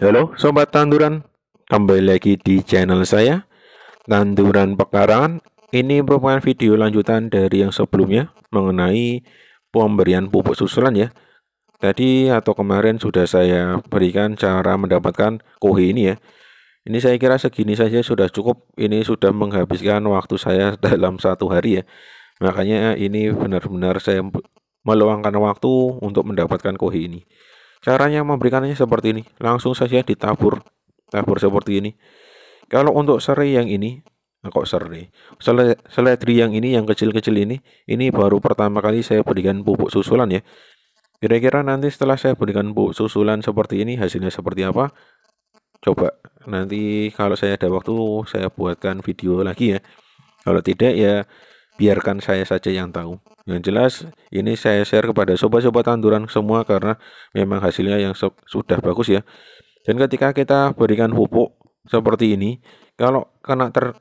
Halo Sobat Tanduran, kembali lagi di channel saya, Tanduran Pekarangan. Ini merupakan video lanjutan dari yang sebelumnya mengenai pemberian pupuk susulan ya. Tadi atau kemarin sudah saya berikan cara mendapatkan kohi ini ya. Ini saya kira segini saja sudah cukup, ini sudah menghabiskan waktu saya dalam satu hari ya. Makanya ini benar-benar saya meluangkan waktu untuk mendapatkan kohi ini. Caranya memberikannya seperti ini, langsung saja ditabur, tabur seperti ini. Kalau untuk serai yang ini, nah, kok serai, seledri yang ini yang kecil-kecil ini, ini baru pertama kali saya berikan pupuk susulan ya. Kira-kira nanti setelah saya berikan pupuk susulan seperti ini, hasilnya seperti apa? Coba nanti kalau saya ada waktu saya buatkan video lagi ya. Kalau tidak ya biarkan saya saja yang tahu. Yang jelas ini saya share kepada sobat-sobat tanduran semua karena memang hasilnya yang sudah bagus ya. Dan ketika kita berikan pupuk seperti ini, kalau kena ter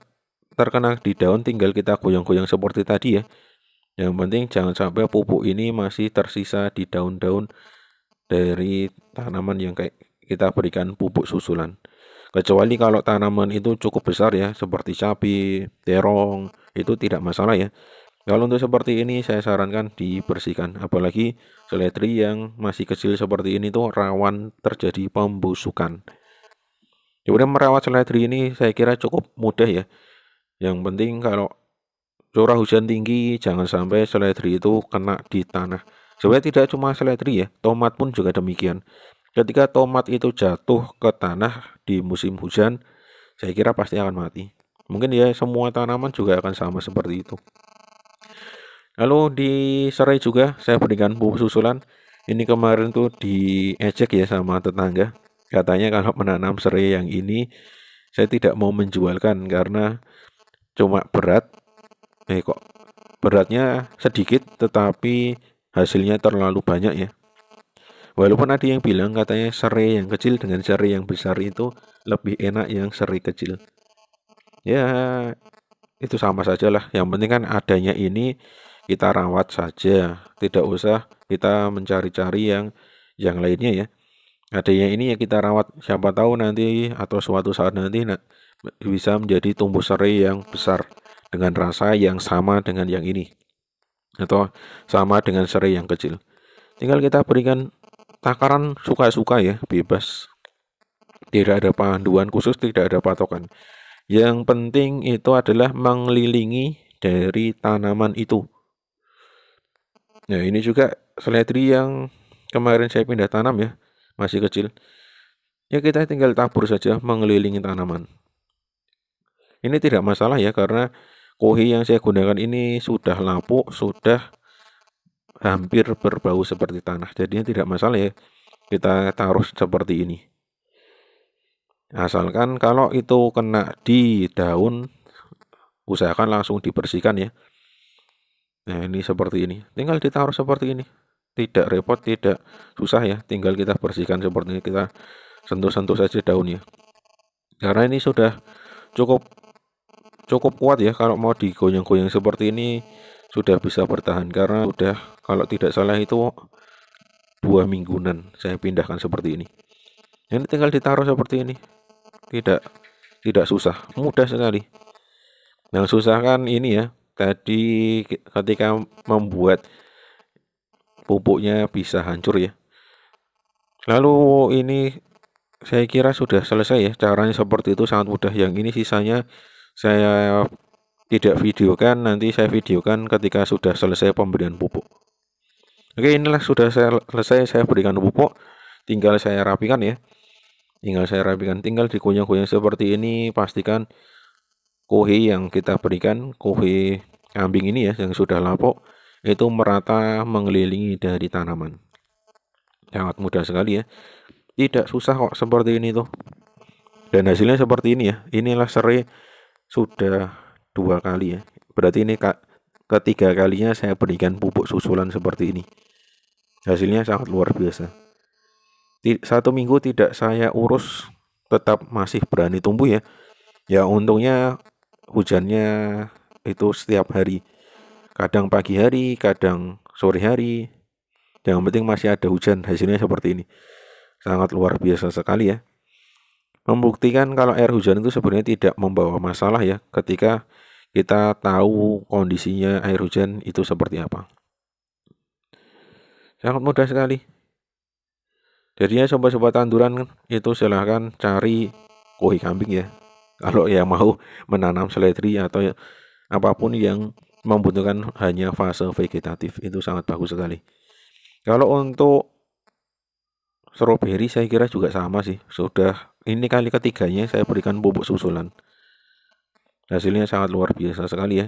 terkena di daun tinggal kita goyang-goyang seperti tadi ya. Yang penting jangan sampai pupuk ini masih tersisa di daun-daun dari tanaman yang kayak kita berikan pupuk susulan. Kecuali kalau tanaman itu cukup besar ya, seperti cabai, terong, itu tidak masalah ya. Kalau untuk seperti ini saya sarankan dibersihkan, apalagi seledri yang masih kecil seperti ini tuh rawan terjadi pembusukan. Kemudian merawat seledri ini saya kira cukup mudah ya. Yang penting kalau curah hujan tinggi jangan sampai seledri itu kena di tanah. Sebenarnya tidak cuma seledri ya, tomat pun juga demikian. Ketika tomat itu jatuh ke tanah di musim hujan, saya kira pasti akan mati. Mungkin ya semua tanaman juga akan sama seperti itu. Lalu di serai juga saya berikan pupuk susulan. Ini kemarin tuh diecek ya sama tetangga. Katanya kalau menanam serai yang ini saya tidak mau menjualkan karena cuma berat. Eh kok beratnya sedikit tetapi hasilnya terlalu banyak ya. Walaupun ada yang bilang katanya serai yang kecil dengan serai yang besar itu lebih enak yang serai kecil. Ya, itu sama saja lah Yang penting kan adanya ini kita rawat saja, tidak usah kita mencari-cari yang yang lainnya ya. Adanya ini ya kita rawat. Siapa tahu nanti atau suatu saat nanti nak, bisa menjadi tumbuh serai yang besar dengan rasa yang sama dengan yang ini atau sama dengan serai yang kecil. Tinggal kita berikan takaran suka-suka ya, bebas. Tidak ada panduan khusus, tidak ada patokan. Yang penting itu adalah mengelilingi dari tanaman itu. Nah, ini juga seledri yang kemarin saya pindah tanam ya, masih kecil. Ya kita tinggal tabur saja mengelilingi tanaman. Ini tidak masalah ya karena kohi yang saya gunakan ini sudah lapuk, sudah hampir berbau seperti tanah. Jadinya tidak masalah ya kita taruh seperti ini. Asalkan kalau itu kena di daun, usahakan langsung dibersihkan ya. Nah ini seperti ini, tinggal ditaruh seperti ini. Tidak repot, tidak susah ya. Tinggal kita bersihkan seperti ini, kita sentuh-sentuh saja daunnya. Karena ini sudah cukup cukup kuat ya kalau mau digoyang-goyang seperti ini sudah bisa bertahan karena udah kalau tidak salah itu dua mingguan saya pindahkan seperti ini ini tinggal ditaruh seperti ini tidak tidak susah mudah sekali yang nah, susah kan ini ya tadi ketika membuat pupuknya bisa hancur ya lalu ini saya kira sudah selesai ya caranya seperti itu sangat mudah yang ini sisanya saya tidak videokan nanti saya videokan ketika sudah selesai pemberian pupuk oke inilah sudah saya selesai saya berikan pupuk tinggal saya rapikan ya tinggal saya rapikan tinggal dikunyah-kunyah seperti ini pastikan kohi yang kita berikan kohi kambing ini ya yang sudah lapuk itu merata mengelilingi dari tanaman sangat mudah sekali ya tidak susah kok seperti ini tuh dan hasilnya seperti ini ya inilah serai sudah dua kali ya berarti ini kak ketiga kalinya saya berikan pupuk susulan seperti ini hasilnya sangat luar biasa satu minggu tidak saya urus tetap masih berani tumbuh ya ya untungnya hujannya itu setiap hari kadang pagi hari kadang sore hari yang penting masih ada hujan hasilnya seperti ini sangat luar biasa sekali ya membuktikan kalau air hujan itu sebenarnya tidak membawa masalah ya ketika kita tahu kondisinya air hujan itu seperti apa. Sangat mudah sekali. Jadinya sobat-sobat tanduran itu silahkan cari kohi kambing ya. Kalau yang mau menanam seledri atau ya, apapun yang membutuhkan hanya fase vegetatif itu sangat bagus sekali. Kalau untuk stroberi saya kira juga sama sih. Sudah ini kali ketiganya saya berikan pupuk susulan. Hasilnya sangat luar biasa sekali ya.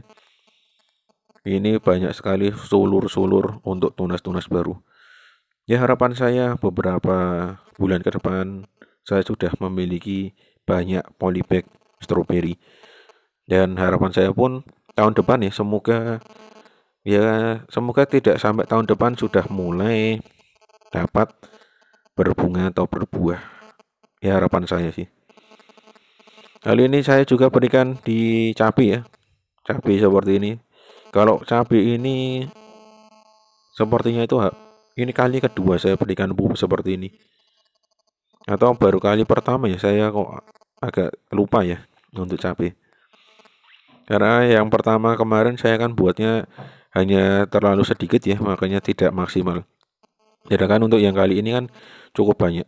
Ini banyak sekali sulur-sulur untuk tunas-tunas baru. Ya harapan saya beberapa bulan ke depan saya sudah memiliki banyak polybag stroberi Dan harapan saya pun tahun depan ya semoga ya semoga tidak sampai tahun depan sudah mulai dapat berbunga atau berbuah. Ya harapan saya sih. Kali ini saya juga berikan di cabai ya. Cabai seperti ini. Kalau cabai ini sepertinya itu ini kali kedua saya berikan bumbu seperti ini. Atau baru kali pertama ya saya kok agak lupa ya untuk cabai. Karena yang pertama kemarin saya kan buatnya hanya terlalu sedikit ya, makanya tidak maksimal. Sedangkan ya, untuk yang kali ini kan cukup banyak.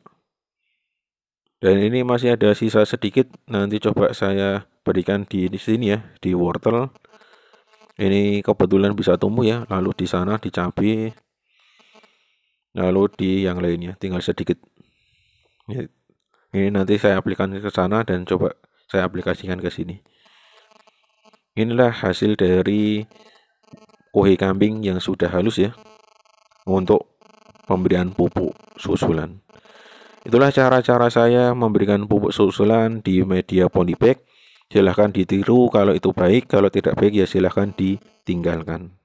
Dan ini masih ada sisa sedikit, nanti coba saya berikan di, di sini ya, di wortel. Ini kebetulan bisa tumbuh ya, lalu di sana di lalu di yang lainnya, tinggal sedikit. Ya, ini nanti saya aplikasikan ke sana dan coba saya aplikasikan ke sini. Inilah hasil dari kue kambing yang sudah halus ya, untuk pemberian pupuk susulan. Itulah cara-cara saya memberikan pupuk susulan di media polybag. Silahkan ditiru kalau itu baik, kalau tidak baik ya silahkan ditinggalkan.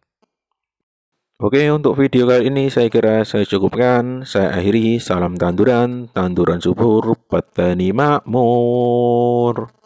Oke, untuk video kali ini saya kira saya cukupkan. Saya akhiri, salam tanduran, tanduran subur, petani makmur.